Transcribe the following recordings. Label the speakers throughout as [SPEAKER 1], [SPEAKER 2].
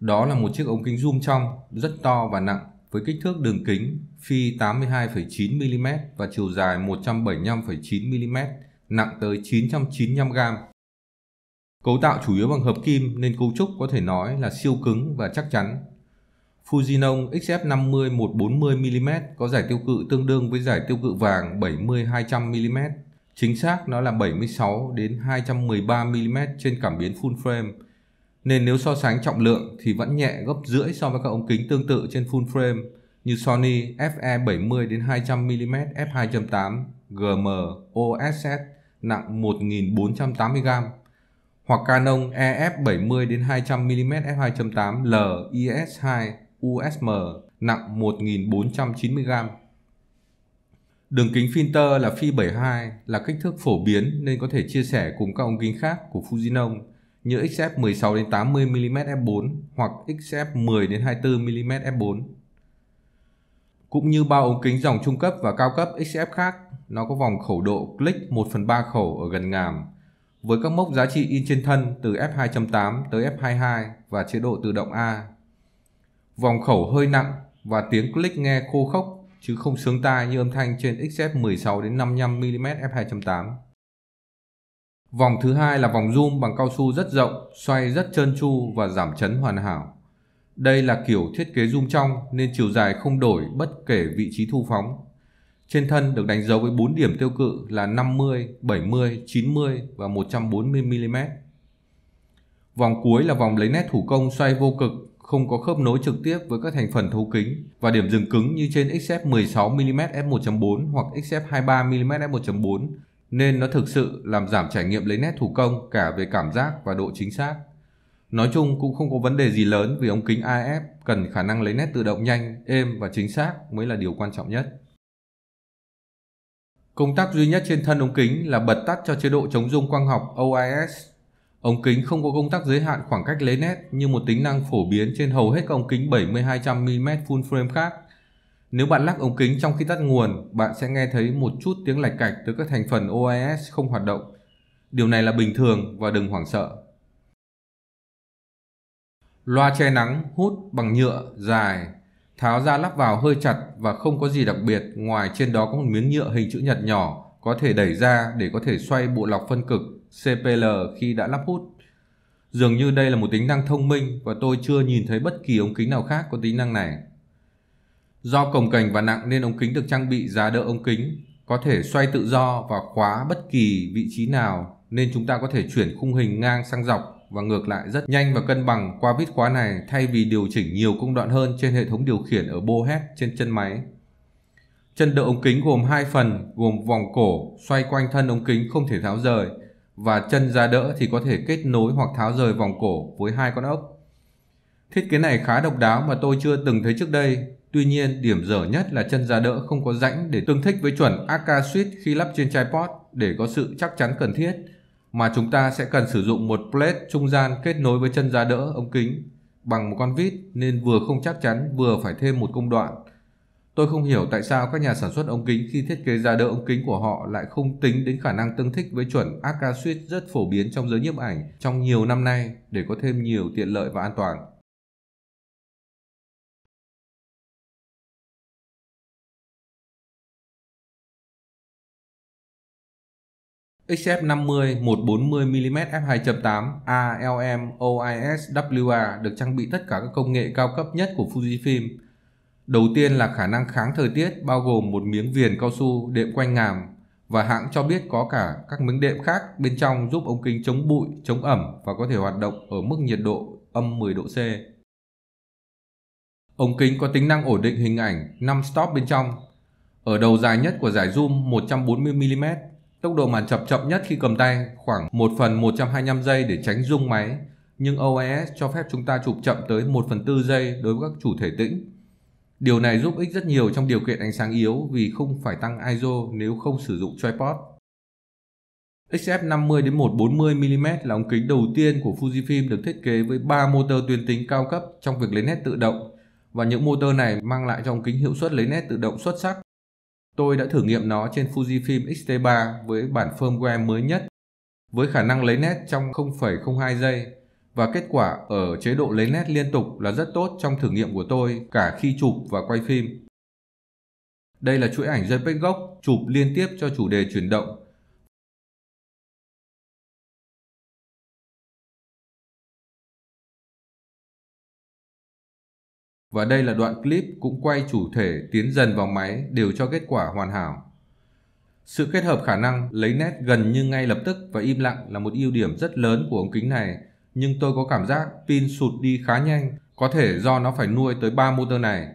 [SPEAKER 1] Đó là một chiếc ống kính zoom trong rất to và nặng với kích thước đường kính phi 82,9 mm và chiều dài 175,9 mm, nặng tới 995 g. Cấu tạo chủ yếu bằng hợp kim nên cấu trúc có thể nói là siêu cứng và chắc chắn. Fujinon XF50 140mm có giải tiêu cự tương đương với giải tiêu cự vàng 70-200mm. Chính xác nó là 76 đến 213mm trên cảm biến full frame nên nếu so sánh trọng lượng thì vẫn nhẹ gấp rưỡi so với các ống kính tương tự trên full frame như Sony FE 70 đến 200 mm f2.8 GM OSS nặng 1480 g hoặc Canon EF 70 đến 200 mm f2.8 LIS2 USM nặng 1490 g. Đường kính filter là phi 72 là kích thước phổ biến nên có thể chia sẻ cùng các ống kính khác của Fujinon như XF 16 đến 80 mm f4 hoặc XF 10 đến 24 mm f4. Cũng như bao ống kính dòng trung cấp và cao cấp XF khác, nó có vòng khẩu độ click 1/3 khẩu ở gần ngàm với các mốc giá trị in trên thân từ F2.8 tới F22 và chế độ tự động A. Vòng khẩu hơi nặng và tiếng click nghe khô khốc chứ không sướng tai như âm thanh trên XF 16 đến 55 mm f2.8. Vòng thứ hai là vòng zoom bằng cao su rất rộng, xoay rất trơn tru và giảm chấn hoàn hảo. Đây là kiểu thiết kế zoom trong nên chiều dài không đổi bất kể vị trí thu phóng. Trên thân được đánh dấu với 4 điểm tiêu cự là 50, 70, 90 và 140 mm. Vòng cuối là vòng lấy nét thủ công xoay vô cực, không có khớp nối trực tiếp với các thành phần thấu kính và điểm dừng cứng như trên XF 16mm f1.4 hoặc XF 23mm f1.4 nên nó thực sự làm giảm trải nghiệm lấy nét thủ công cả về cảm giác và độ chính xác. Nói chung cũng không có vấn đề gì lớn vì ống kính AF cần khả năng lấy nét tự động nhanh, êm và chính xác mới là điều quan trọng nhất. Công tắc duy nhất trên thân ống kính là bật tắt cho chế độ chống rung quang học OIS. Ống kính không có công tắc giới hạn khoảng cách lấy nét như một tính năng phổ biến trên hầu hết các ống kính 7200mm full frame khác. Nếu bạn lắc ống kính trong khi tắt nguồn, bạn sẽ nghe thấy một chút tiếng lạch cạch từ các thành phần OIS không hoạt động. Điều này là bình thường và đừng hoảng sợ. Loa che nắng hút bằng nhựa dài, tháo ra lắp vào hơi chặt và không có gì đặc biệt ngoài trên đó có một miếng nhựa hình chữ nhật nhỏ có thể đẩy ra để có thể xoay bộ lọc phân cực CPL khi đã lắp hút. Dường như đây là một tính năng thông minh và tôi chưa nhìn thấy bất kỳ ống kính nào khác có tính năng này. Do cồng cành và nặng nên ống kính được trang bị giá đỡ ống kính, có thể xoay tự do và khóa bất kỳ vị trí nào nên chúng ta có thể chuyển khung hình ngang sang dọc và ngược lại rất nhanh và cân bằng qua vít khóa này thay vì điều chỉnh nhiều công đoạn hơn trên hệ thống điều khiển ở bohet trên chân máy. Chân đỡ ống kính gồm hai phần, gồm vòng cổ xoay quanh thân ống kính không thể tháo rời và chân giá đỡ thì có thể kết nối hoặc tháo rời vòng cổ với hai con ốc. Thiết kế này khá độc đáo mà tôi chưa từng thấy trước đây Tuy nhiên, điểm dở nhất là chân giá đỡ không có rãnh để tương thích với chuẩn AK Suite khi lắp trên tripod để có sự chắc chắn cần thiết, mà chúng ta sẽ cần sử dụng một plate trung gian kết nối với chân giá đỡ ống kính bằng một con vít nên vừa không chắc chắn vừa phải thêm một công đoạn. Tôi không hiểu tại sao các nhà sản xuất ống kính khi thiết kế ra đỡ ống kính của họ lại không tính đến khả năng tương thích với chuẩn AK Suite rất phổ biến trong giới nhiếp ảnh trong nhiều năm nay để có thêm nhiều tiện lợi và an toàn. XF50 140mm f2.8 ALM OIS WR được trang bị tất cả các công nghệ cao cấp nhất của Fujifilm. Đầu tiên là khả năng kháng thời tiết bao gồm một miếng viền cao su đệm quanh ngàm và hãng cho biết có cả các miếng đệm khác bên trong giúp ống kính chống bụi, chống ẩm và có thể hoạt động ở mức nhiệt độ âm 10 độ C. Ống kính có tính năng ổn định hình ảnh 5 stop bên trong. Ở đầu dài nhất của giải zoom 140mm Tốc độ màn chập chậm nhất khi cầm tay khoảng 1 phần 125 giây để tránh rung máy, nhưng OIS e cho phép chúng ta chụp chậm tới 1 phần 4 giây đối với các chủ thể tĩnh. Điều này giúp ích rất nhiều trong điều kiện ánh sáng yếu vì không phải tăng ISO nếu không sử dụng tripod. XF50 đến 140 mm là ống kính đầu tiên của Fujifilm được thiết kế với 3 motor tuyến tính cao cấp trong việc lấy nét tự động và những motor này mang lại cho ống kính hiệu suất lấy nét tự động xuất sắc Tôi đã thử nghiệm nó trên Fujifilm X-T3 với bản firmware mới nhất với khả năng lấy nét trong 0,02 giây và kết quả ở chế độ lấy nét liên tục là rất tốt trong thử nghiệm của tôi cả khi chụp và quay phim. Đây là chuỗi ảnh JPEG gốc chụp liên tiếp cho chủ đề chuyển động và đây là đoạn clip cũng quay chủ thể tiến dần vào máy đều cho kết quả hoàn hảo. Sự kết hợp khả năng lấy nét gần như ngay lập tức và im lặng là một ưu điểm rất lớn của ống kính này, nhưng tôi có cảm giác pin sụt đi khá nhanh, có thể do nó phải nuôi tới 3 motor này.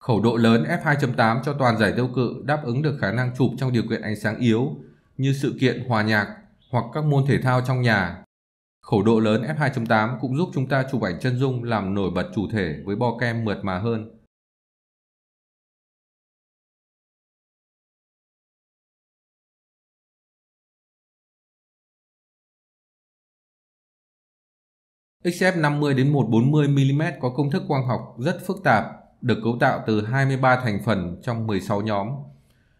[SPEAKER 1] Khẩu độ lớn f2.8 cho toàn giải tiêu cự đáp ứng được khả năng chụp trong điều kiện ánh sáng yếu như sự kiện hòa nhạc hoặc các môn thể thao trong nhà Khẩu độ lớn f2.8 cũng giúp chúng ta chụp ảnh chân dung làm nổi bật chủ thể với bo kem mượt mà hơn. XF 50 đến 140 mm có công thức quang học rất phức tạp, được cấu tạo từ 23 thành phần trong 16 nhóm.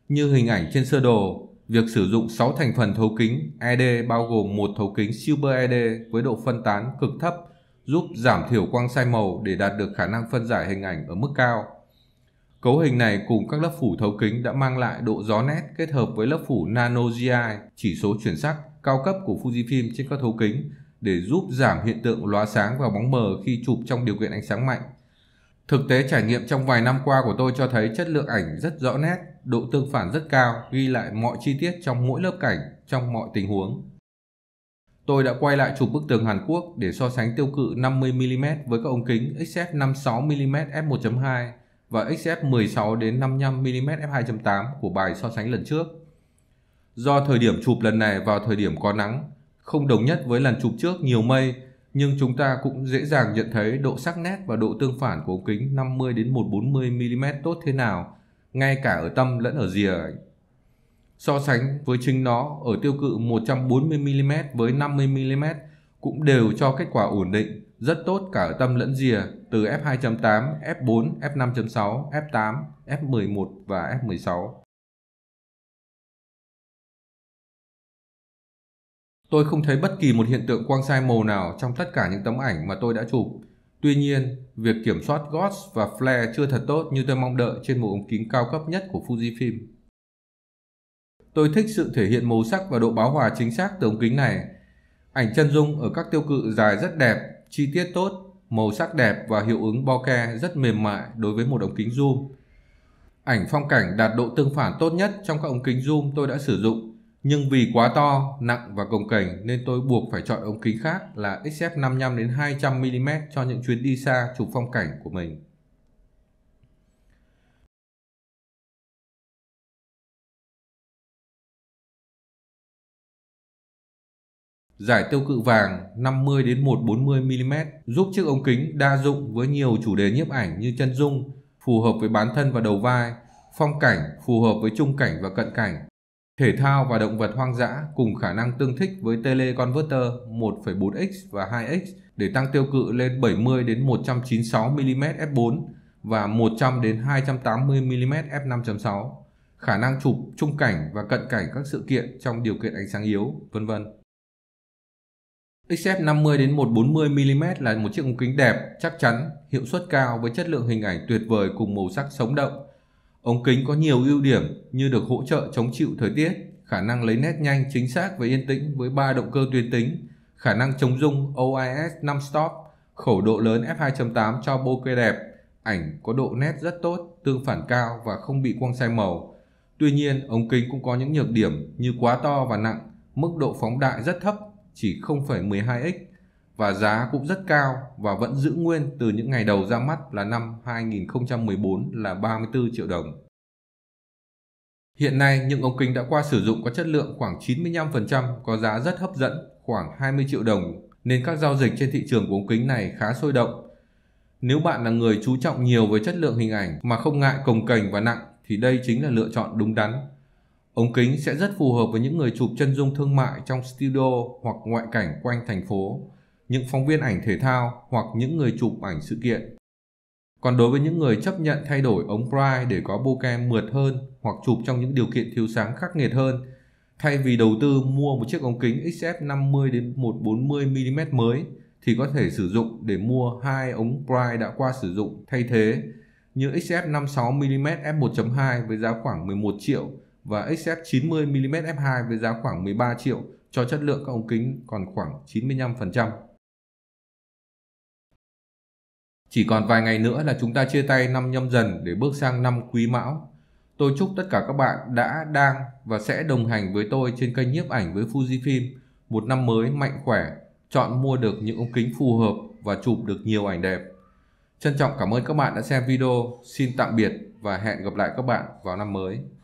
[SPEAKER 1] Như hình ảnh trên sơ đồ, Việc sử dụng 6 thành phần thấu kính ED bao gồm một thấu kính Super ED với độ phân tán cực thấp giúp giảm thiểu quang sai màu để đạt được khả năng phân giải hình ảnh ở mức cao. Cấu hình này cùng các lớp phủ thấu kính đã mang lại độ gió nét kết hợp với lớp phủ Nano GI, chỉ số chuyển sắc cao cấp của Fujifilm trên các thấu kính để giúp giảm hiện tượng lóa sáng và bóng mờ khi chụp trong điều kiện ánh sáng mạnh Thực tế trải nghiệm trong vài năm qua của tôi cho thấy chất lượng ảnh rất rõ nét, độ tương phản rất cao, ghi lại mọi chi tiết trong mỗi lớp cảnh, trong mọi tình huống. Tôi đã quay lại chụp bức tường Hàn Quốc để so sánh tiêu cự 50mm với các ống kính XF56mm f1.2 và XF16 đến 55mm f2.8 của bài so sánh lần trước. Do thời điểm chụp lần này vào thời điểm có nắng, không đồng nhất với lần chụp trước nhiều mây nhưng chúng ta cũng dễ dàng nhận thấy độ sắc nét và độ tương phản của ống kính 50 đến 140 mm tốt thế nào, ngay cả ở tâm lẫn ở rìa. So sánh với chính nó ở tiêu cự 140 mm với 50 mm cũng đều cho kết quả ổn định, rất tốt cả ở tâm lẫn rìa từ f2.8, f4, f5.6, f8, f11 và f16. Tôi không thấy bất kỳ một hiện tượng quang sai màu nào trong tất cả những tấm ảnh mà tôi đã chụp. Tuy nhiên, việc kiểm soát GOTS và flare chưa thật tốt như tôi mong đợi trên một ống kính cao cấp nhất của Fujifilm. Tôi thích sự thể hiện màu sắc và độ báo hòa chính xác từ ống kính này. Ảnh chân dung ở các tiêu cự dài rất đẹp, chi tiết tốt, màu sắc đẹp và hiệu ứng bokeh rất mềm mại đối với một ống kính zoom. Ảnh phong cảnh đạt độ tương phản tốt nhất trong các ống kính zoom tôi đã sử dụng nhưng vì quá to, nặng và cồng kềnh nên tôi buộc phải chọn ống kính khác là XF 55 đến 200 mm cho những chuyến đi xa chụp phong cảnh của mình. Giải tiêu cự vàng 50 đến 140 mm giúp chiếc ống kính đa dụng với nhiều chủ đề nhiếp ảnh như chân dung, phù hợp với bán thân và đầu vai, phong cảnh phù hợp với trung cảnh và cận cảnh Thể thao và động vật hoang dã cùng khả năng tương thích với teleconverter 1.4x và 2x để tăng tiêu cự lên 70 đến 196 mm f4 và 100 đến 280 mm f5.6, khả năng chụp trung cảnh và cận cảnh các sự kiện trong điều kiện ánh sáng yếu, vân vân. XF 50 đến 140 mm là một chiếc ống kính đẹp, chắc chắn, hiệu suất cao với chất lượng hình ảnh tuyệt vời cùng màu sắc sống động Ống kính có nhiều ưu điểm như được hỗ trợ chống chịu thời tiết, khả năng lấy nét nhanh, chính xác và yên tĩnh với 3 động cơ tuyến tính, khả năng chống rung OIS 5 stop, khẩu độ lớn f2.8 cho bokeh đẹp, ảnh có độ nét rất tốt, tương phản cao và không bị quang sai màu. Tuy nhiên, ống kính cũng có những nhược điểm như quá to và nặng, mức độ phóng đại rất thấp, chỉ 0,12x và giá cũng rất cao và vẫn giữ nguyên từ những ngày đầu ra mắt là năm 2014 là 34 triệu đồng. Hiện nay, những ống kính đã qua sử dụng có chất lượng khoảng 95% có giá rất hấp dẫn, khoảng 20 triệu đồng, nên các giao dịch trên thị trường của ống kính này khá sôi động. Nếu bạn là người chú trọng nhiều với chất lượng hình ảnh mà không ngại cồng cành và nặng thì đây chính là lựa chọn đúng đắn. Ống kính sẽ rất phù hợp với những người chụp chân dung thương mại trong studio hoặc ngoại cảnh quanh thành phố những phóng viên ảnh thể thao hoặc những người chụp ảnh sự kiện. Còn đối với những người chấp nhận thay đổi ống pry để có bokeh mượt hơn hoặc chụp trong những điều kiện thiếu sáng khắc nghiệt hơn, thay vì đầu tư mua một chiếc ống kính XF 50 đến 140 mm mới thì có thể sử dụng để mua hai ống pry đã qua sử dụng thay thế như XF 56 mm f 1.2 với giá khoảng 11 triệu và XF 90 mm f2 với giá khoảng 13 triệu cho chất lượng các ống kính còn khoảng 95%. Chỉ còn vài ngày nữa là chúng ta chia tay năm nhâm dần để bước sang năm quý mão. Tôi chúc tất cả các bạn đã, đang và sẽ đồng hành với tôi trên kênh nhiếp ảnh với Fujifilm một năm mới mạnh khỏe, chọn mua được những ống kính phù hợp và chụp được nhiều ảnh đẹp. Trân trọng cảm ơn các bạn đã xem video, xin tạm biệt và hẹn gặp lại các bạn vào năm mới.